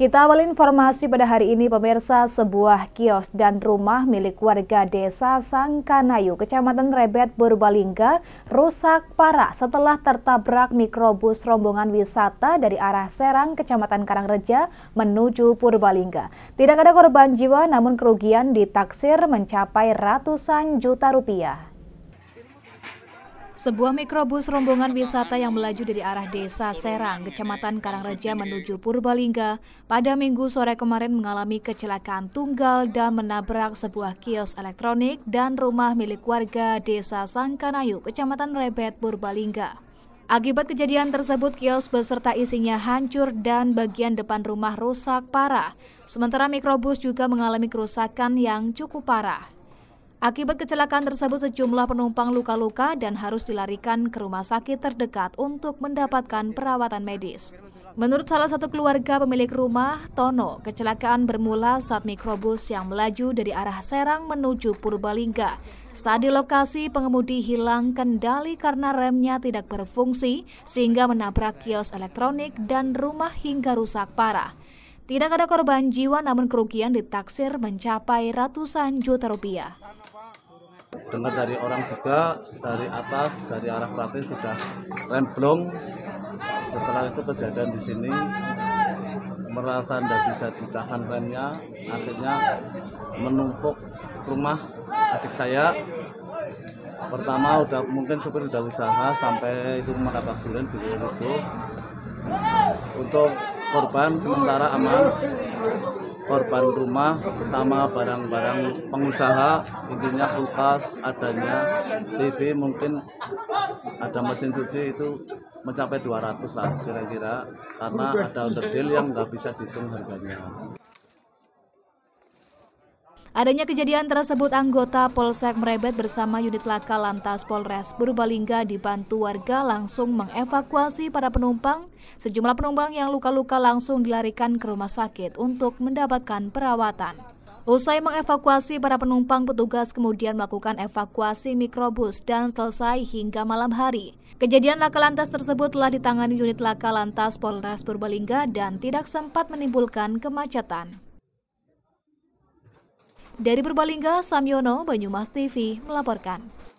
Kita awal informasi pada hari ini pemirsa sebuah kios dan rumah milik warga desa Sangkanayu, kecamatan Rebet, Purbalingga, rusak parah setelah tertabrak mikrobus rombongan wisata dari arah Serang, kecamatan Karangreja, menuju Purbalingga. Tidak ada korban jiwa, namun kerugian ditaksir mencapai ratusan juta rupiah. Sebuah mikrobus rombongan wisata yang melaju dari arah desa Serang, kecamatan Karangreja menuju Purbalingga, pada minggu sore kemarin mengalami kecelakaan tunggal dan menabrak sebuah kios elektronik dan rumah milik warga desa Sangkanayu, kecamatan Rebet, Purbalingga. Akibat kejadian tersebut, kios beserta isinya hancur dan bagian depan rumah rusak parah. Sementara mikrobus juga mengalami kerusakan yang cukup parah. Akibat kecelakaan tersebut sejumlah penumpang luka-luka dan harus dilarikan ke rumah sakit terdekat untuk mendapatkan perawatan medis. Menurut salah satu keluarga pemilik rumah, Tono, kecelakaan bermula saat mikrobus yang melaju dari arah Serang menuju Purbalingga. Saat di lokasi, pengemudi hilang kendali karena remnya tidak berfungsi sehingga menabrak kios elektronik dan rumah hingga rusak parah. Tidak ada korban jiwa namun kerugian ditaksir mencapai ratusan juta rupiah dengar dari orang juga dari atas dari arah prati sudah remblong setelah itu kejadian di sini merasa tidak bisa ditahan remnya akhirnya menumpuk rumah adik saya pertama udah mungkin supir udah usaha sampai itu mendapat bulan di untuk korban sementara aman korban rumah sama barang-barang pengusaha intinya kulkas adanya TV mungkin ada mesin cuci itu mencapai 200 lah kira-kira karena ada underdeal yang nggak bisa dihitung harganya Adanya kejadian tersebut, anggota Polsek Merebet bersama unit laka lantas Polres Purbalingga dibantu warga langsung mengevakuasi para penumpang. Sejumlah penumpang yang luka-luka langsung dilarikan ke rumah sakit untuk mendapatkan perawatan. Usai mengevakuasi para penumpang, petugas kemudian melakukan evakuasi mikrobus dan selesai hingga malam hari. Kejadian laka lantas tersebut telah ditangani unit laka lantas Polres Purbalingga dan tidak sempat menimbulkan kemacetan. Dari Purbalingga, Samyono, Banyumas TV melaporkan.